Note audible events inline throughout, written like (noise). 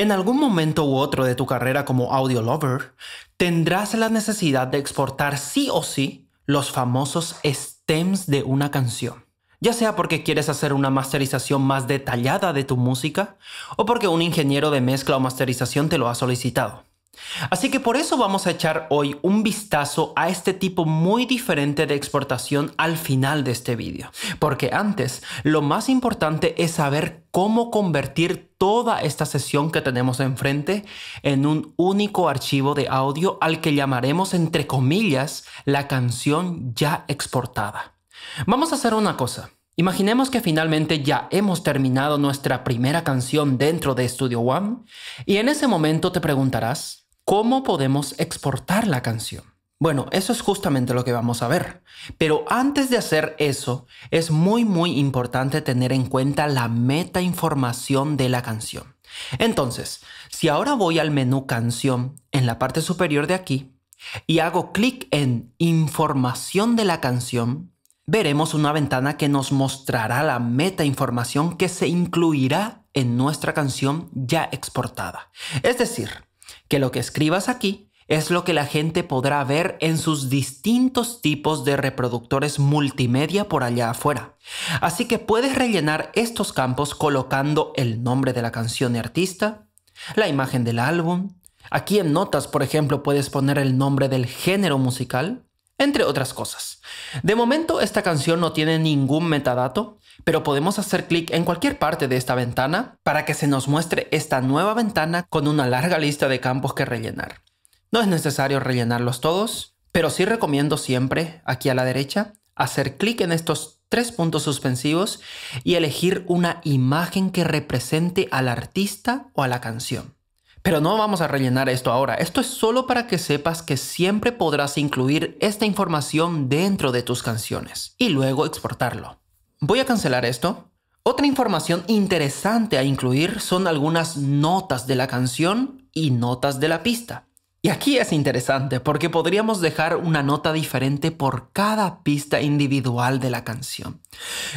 En algún momento u otro de tu carrera como audio lover, tendrás la necesidad de exportar sí o sí los famosos stems de una canción. Ya sea porque quieres hacer una masterización más detallada de tu música o porque un ingeniero de mezcla o masterización te lo ha solicitado. Así que por eso vamos a echar hoy un vistazo a este tipo muy diferente de exportación al final de este vídeo. Porque antes, lo más importante es saber cómo convertir toda esta sesión que tenemos enfrente en un único archivo de audio al que llamaremos entre comillas la canción ya exportada. Vamos a hacer una cosa. Imaginemos que finalmente ya hemos terminado nuestra primera canción dentro de Studio One y en ese momento te preguntarás, ¿Cómo podemos exportar la canción? Bueno, eso es justamente lo que vamos a ver. Pero antes de hacer eso, es muy muy importante tener en cuenta la meta información de la canción. Entonces, si ahora voy al menú canción en la parte superior de aquí y hago clic en información de la canción, veremos una ventana que nos mostrará la meta información que se incluirá en nuestra canción ya exportada. Es decir, que lo que escribas aquí es lo que la gente podrá ver en sus distintos tipos de reproductores multimedia por allá afuera. Así que puedes rellenar estos campos colocando el nombre de la canción y artista, la imagen del álbum, aquí en notas por ejemplo puedes poner el nombre del género musical, entre otras cosas. De momento esta canción no tiene ningún metadato, pero podemos hacer clic en cualquier parte de esta ventana para que se nos muestre esta nueva ventana con una larga lista de campos que rellenar. No es necesario rellenarlos todos, pero sí recomiendo siempre, aquí a la derecha, hacer clic en estos tres puntos suspensivos y elegir una imagen que represente al artista o a la canción. Pero no vamos a rellenar esto ahora, esto es solo para que sepas que siempre podrás incluir esta información dentro de tus canciones y luego exportarlo. Voy a cancelar esto. Otra información interesante a incluir son algunas notas de la canción y notas de la pista. Y aquí es interesante porque podríamos dejar una nota diferente por cada pista individual de la canción.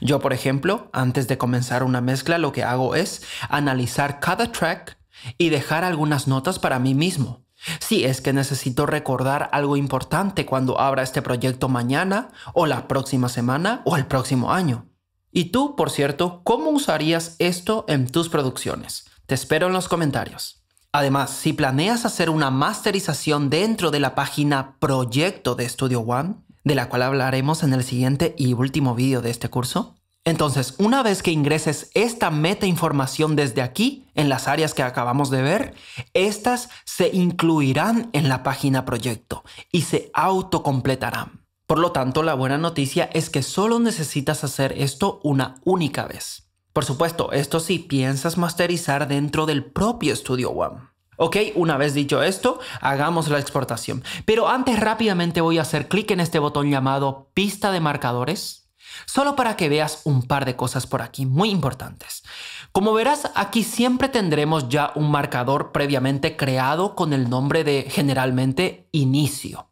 Yo, por ejemplo, antes de comenzar una mezcla, lo que hago es analizar cada track y dejar algunas notas para mí mismo. Si es que necesito recordar algo importante cuando abra este proyecto mañana o la próxima semana o el próximo año. Y tú, por cierto, ¿cómo usarías esto en tus producciones? Te espero en los comentarios. Además, si planeas hacer una masterización dentro de la página Proyecto de Studio One, de la cual hablaremos en el siguiente y último vídeo de este curso, entonces, una vez que ingreses esta meta información desde aquí, en las áreas que acabamos de ver, estas se incluirán en la página proyecto y se autocompletarán. Por lo tanto, la buena noticia es que solo necesitas hacer esto una única vez. Por supuesto, esto si piensas masterizar dentro del propio Studio One. Ok, una vez dicho esto, hagamos la exportación. Pero antes rápidamente voy a hacer clic en este botón llamado pista de marcadores Solo para que veas un par de cosas por aquí muy importantes. Como verás, aquí siempre tendremos ya un marcador previamente creado con el nombre de generalmente inicio.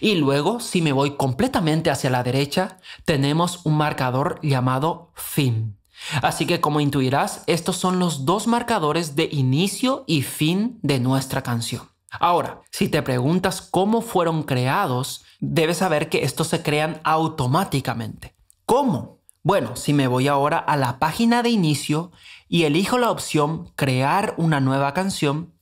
Y luego, si me voy completamente hacia la derecha, tenemos un marcador llamado fin. Así que como intuirás, estos son los dos marcadores de inicio y fin de nuestra canción. Ahora, si te preguntas cómo fueron creados, debes saber que estos se crean automáticamente. ¿Cómo? Bueno, si me voy ahora a la página de inicio y elijo la opción Crear una nueva canción,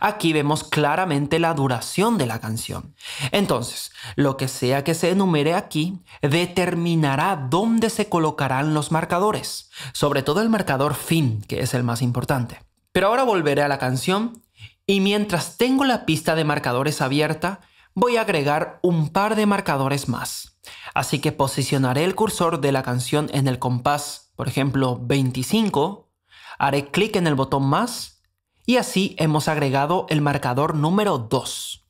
Aquí vemos claramente la duración de la canción. Entonces, lo que sea que se enumere aquí determinará dónde se colocarán los marcadores, sobre todo el marcador fin, que es el más importante. Pero ahora volveré a la canción y mientras tengo la pista de marcadores abierta, voy a agregar un par de marcadores más. Así que posicionaré el cursor de la canción en el compás, por ejemplo 25, haré clic en el botón más y así hemos agregado el marcador número 2.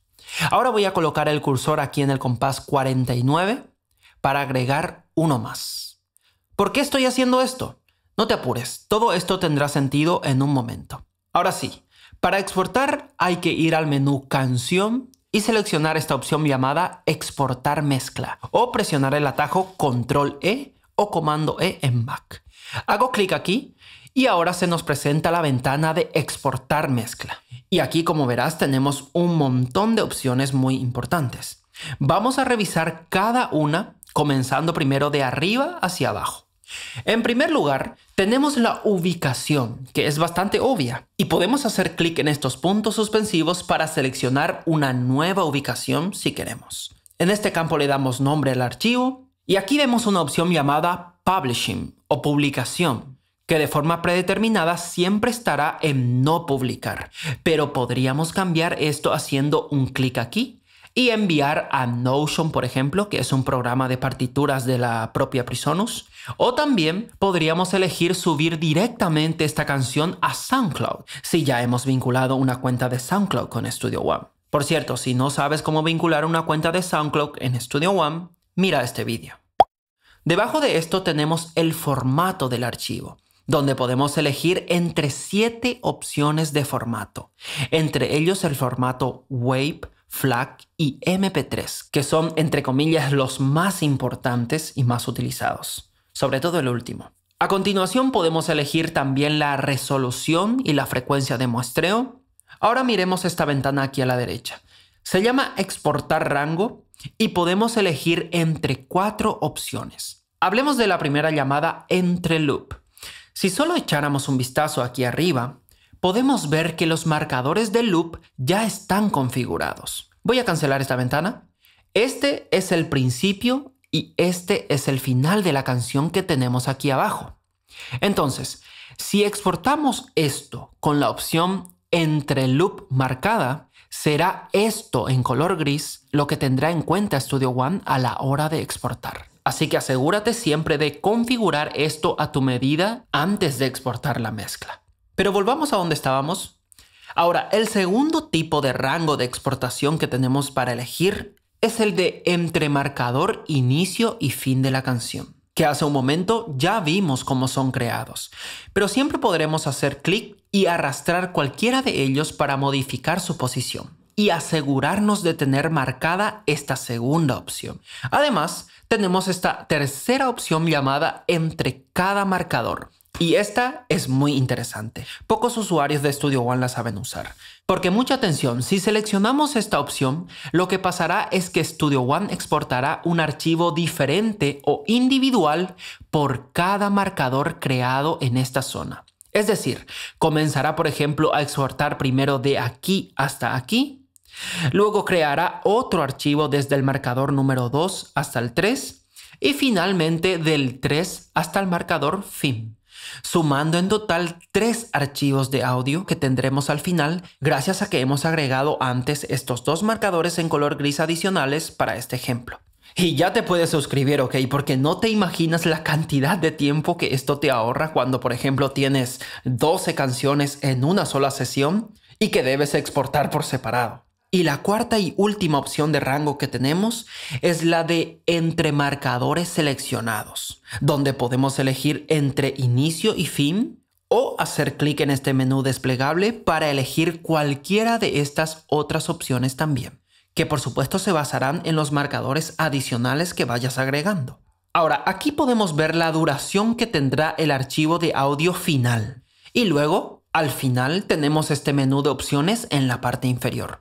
Ahora voy a colocar el cursor aquí en el compás 49 para agregar uno más. ¿Por qué estoy haciendo esto? No te apures, todo esto tendrá sentido en un momento. Ahora sí, para exportar hay que ir al menú Canción y seleccionar esta opción llamada exportar mezcla o presionar el atajo control E o comando E en Mac. Hago clic aquí y ahora se nos presenta la ventana de exportar mezcla. Y aquí como verás tenemos un montón de opciones muy importantes. Vamos a revisar cada una comenzando primero de arriba hacia abajo. En primer lugar, tenemos la ubicación, que es bastante obvia, y podemos hacer clic en estos puntos suspensivos para seleccionar una nueva ubicación si queremos. En este campo le damos nombre al archivo y aquí vemos una opción llamada Publishing o publicación, que de forma predeterminada siempre estará en no publicar, pero podríamos cambiar esto haciendo un clic aquí y enviar a Notion, por ejemplo, que es un programa de partituras de la propia Prisonus. O también podríamos elegir subir directamente esta canción a SoundCloud, si ya hemos vinculado una cuenta de SoundCloud con Studio One. Por cierto, si no sabes cómo vincular una cuenta de SoundCloud en Studio One, mira este vídeo. Debajo de esto tenemos el formato del archivo donde podemos elegir entre siete opciones de formato, entre ellos el formato WAV, FLAC y MP3, que son, entre comillas, los más importantes y más utilizados, sobre todo el último. A continuación podemos elegir también la resolución y la frecuencia de muestreo. Ahora miremos esta ventana aquí a la derecha. Se llama exportar rango y podemos elegir entre cuatro opciones. Hablemos de la primera llamada entre loop. Si solo echáramos un vistazo aquí arriba, podemos ver que los marcadores del loop ya están configurados. Voy a cancelar esta ventana. Este es el principio y este es el final de la canción que tenemos aquí abajo. Entonces, si exportamos esto con la opción entre loop marcada, será esto en color gris lo que tendrá en cuenta Studio One a la hora de exportar. Así que asegúrate siempre de configurar esto a tu medida antes de exportar la mezcla. Pero volvamos a donde estábamos. Ahora, el segundo tipo de rango de exportación que tenemos para elegir es el de entre marcador, inicio y fin de la canción, que hace un momento ya vimos cómo son creados, pero siempre podremos hacer clic y arrastrar cualquiera de ellos para modificar su posición y asegurarnos de tener marcada esta segunda opción. Además, tenemos esta tercera opción llamada entre cada marcador, y esta es muy interesante. Pocos usuarios de Studio One la saben usar. Porque mucha atención, si seleccionamos esta opción, lo que pasará es que Studio One exportará un archivo diferente o individual por cada marcador creado en esta zona. Es decir, comenzará por ejemplo a exportar primero de aquí hasta aquí, Luego creará otro archivo desde el marcador número 2 hasta el 3 y finalmente del 3 hasta el marcador fin sumando en total tres archivos de audio que tendremos al final gracias a que hemos agregado antes estos dos marcadores en color gris adicionales para este ejemplo. Y ya te puedes suscribir, ok, porque no te imaginas la cantidad de tiempo que esto te ahorra cuando, por ejemplo, tienes 12 canciones en una sola sesión y que debes exportar por separado. Y la cuarta y última opción de rango que tenemos es la de entre marcadores seleccionados, donde podemos elegir entre inicio y fin o hacer clic en este menú desplegable para elegir cualquiera de estas otras opciones también, que por supuesto se basarán en los marcadores adicionales que vayas agregando. Ahora, aquí podemos ver la duración que tendrá el archivo de audio final y luego al final tenemos este menú de opciones en la parte inferior,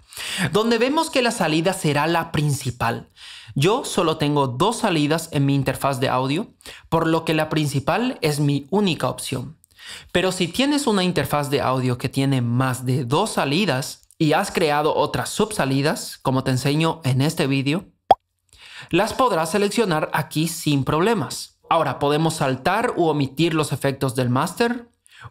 donde vemos que la salida será la principal. Yo solo tengo dos salidas en mi interfaz de audio, por lo que la principal es mi única opción. Pero si tienes una interfaz de audio que tiene más de dos salidas y has creado otras subsalidas, como te enseño en este vídeo, las podrás seleccionar aquí sin problemas. Ahora podemos saltar u omitir los efectos del master.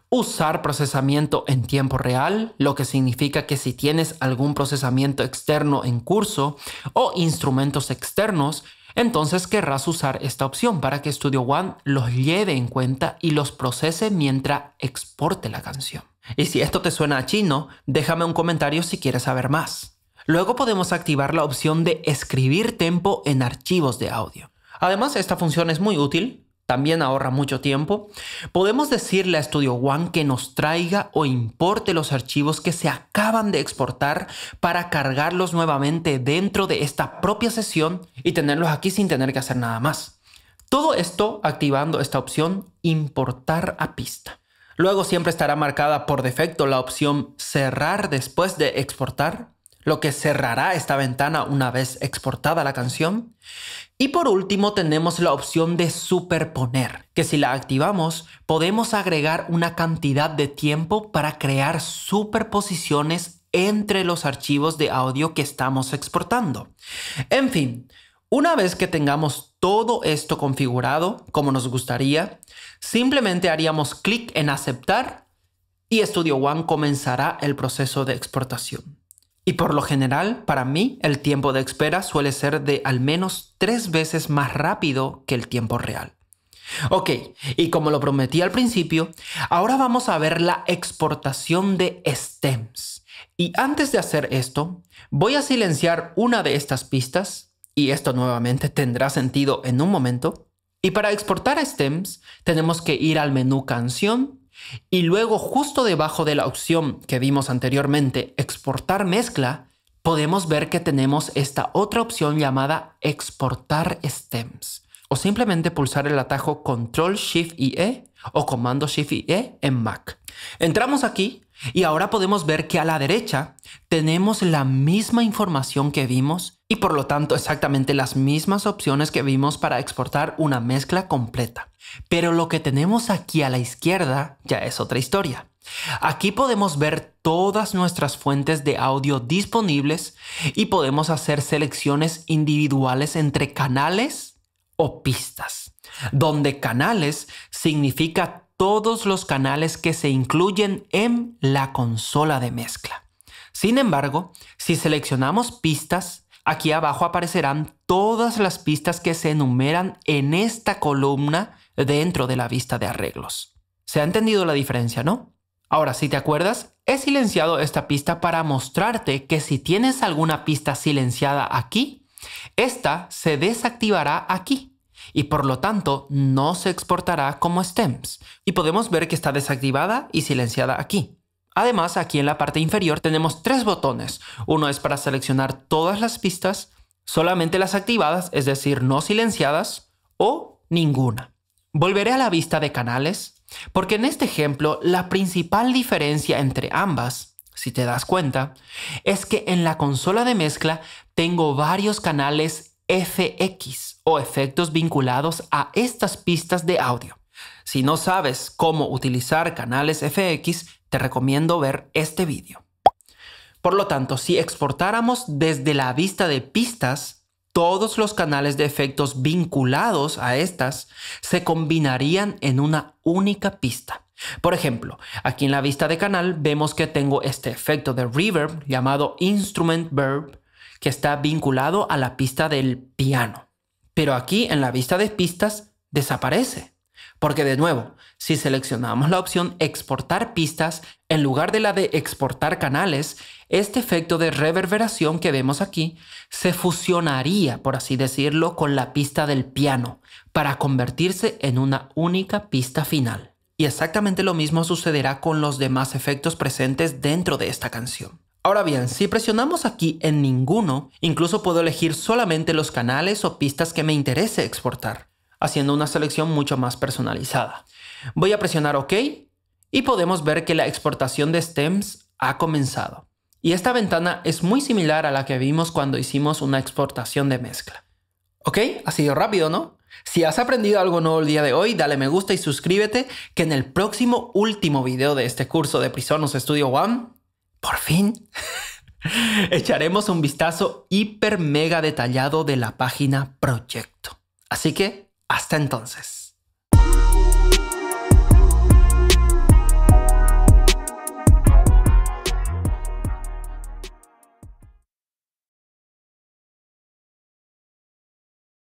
Usar procesamiento en tiempo real, lo que significa que si tienes algún procesamiento externo en curso o instrumentos externos, entonces querrás usar esta opción para que Studio One los lleve en cuenta y los procese mientras exporte la canción. Y si esto te suena a chino, déjame un comentario si quieres saber más. Luego podemos activar la opción de escribir tempo en archivos de audio. Además, esta función es muy útil también ahorra mucho tiempo. Podemos decirle a Studio One que nos traiga o importe los archivos que se acaban de exportar para cargarlos nuevamente dentro de esta propia sesión y tenerlos aquí sin tener que hacer nada más. Todo esto activando esta opción importar a pista. Luego siempre estará marcada por defecto la opción cerrar después de exportar lo que cerrará esta ventana una vez exportada la canción. Y por último tenemos la opción de superponer, que si la activamos podemos agregar una cantidad de tiempo para crear superposiciones entre los archivos de audio que estamos exportando. En fin, una vez que tengamos todo esto configurado como nos gustaría, simplemente haríamos clic en aceptar y Studio One comenzará el proceso de exportación. Y por lo general, para mí, el tiempo de espera suele ser de al menos tres veces más rápido que el tiempo real. Ok, y como lo prometí al principio, ahora vamos a ver la exportación de stems. Y antes de hacer esto, voy a silenciar una de estas pistas, y esto nuevamente tendrá sentido en un momento. Y para exportar stems, tenemos que ir al menú canción y luego, justo debajo de la opción que vimos anteriormente, exportar mezcla, podemos ver que tenemos esta otra opción llamada exportar stems. O simplemente pulsar el atajo Control Shift y E o Comando Shift y E en Mac. Entramos aquí y ahora podemos ver que a la derecha tenemos la misma información que vimos y por lo tanto exactamente las mismas opciones que vimos para exportar una mezcla completa. Pero lo que tenemos aquí a la izquierda ya es otra historia. Aquí podemos ver todas nuestras fuentes de audio disponibles y podemos hacer selecciones individuales entre canales o pistas, donde canales significa todos los canales que se incluyen en la consola de mezcla. Sin embargo, si seleccionamos pistas, Aquí abajo aparecerán todas las pistas que se enumeran en esta columna dentro de la vista de arreglos. ¿Se ha entendido la diferencia, no? Ahora, si te acuerdas, he silenciado esta pista para mostrarte que si tienes alguna pista silenciada aquí, esta se desactivará aquí y por lo tanto no se exportará como stems. Y podemos ver que está desactivada y silenciada aquí. Además, aquí en la parte inferior tenemos tres botones. Uno es para seleccionar todas las pistas, solamente las activadas, es decir, no silenciadas, o ninguna. Volveré a la vista de canales, porque en este ejemplo la principal diferencia entre ambas, si te das cuenta, es que en la consola de mezcla tengo varios canales FX o efectos vinculados a estas pistas de audio. Si no sabes cómo utilizar canales FX, te recomiendo ver este vídeo. Por lo tanto, si exportáramos desde la vista de pistas, todos los canales de efectos vinculados a estas se combinarían en una única pista. Por ejemplo, aquí en la vista de canal vemos que tengo este efecto de reverb llamado instrument verb que está vinculado a la pista del piano. Pero aquí en la vista de pistas desaparece. Porque de nuevo, si seleccionamos la opción exportar pistas en lugar de la de exportar canales, este efecto de reverberación que vemos aquí se fusionaría, por así decirlo, con la pista del piano para convertirse en una única pista final. Y exactamente lo mismo sucederá con los demás efectos presentes dentro de esta canción. Ahora bien, si presionamos aquí en ninguno, incluso puedo elegir solamente los canales o pistas que me interese exportar haciendo una selección mucho más personalizada. Voy a presionar OK y podemos ver que la exportación de stems ha comenzado. Y esta ventana es muy similar a la que vimos cuando hicimos una exportación de mezcla. ¿Ok? Ha sido rápido, ¿no? Si has aprendido algo nuevo el día de hoy, dale me gusta y suscríbete que en el próximo último video de este curso de Prisonos Studio One, por fin, (laughs) echaremos un vistazo hiper mega detallado de la página proyecto. Así que hasta entonces.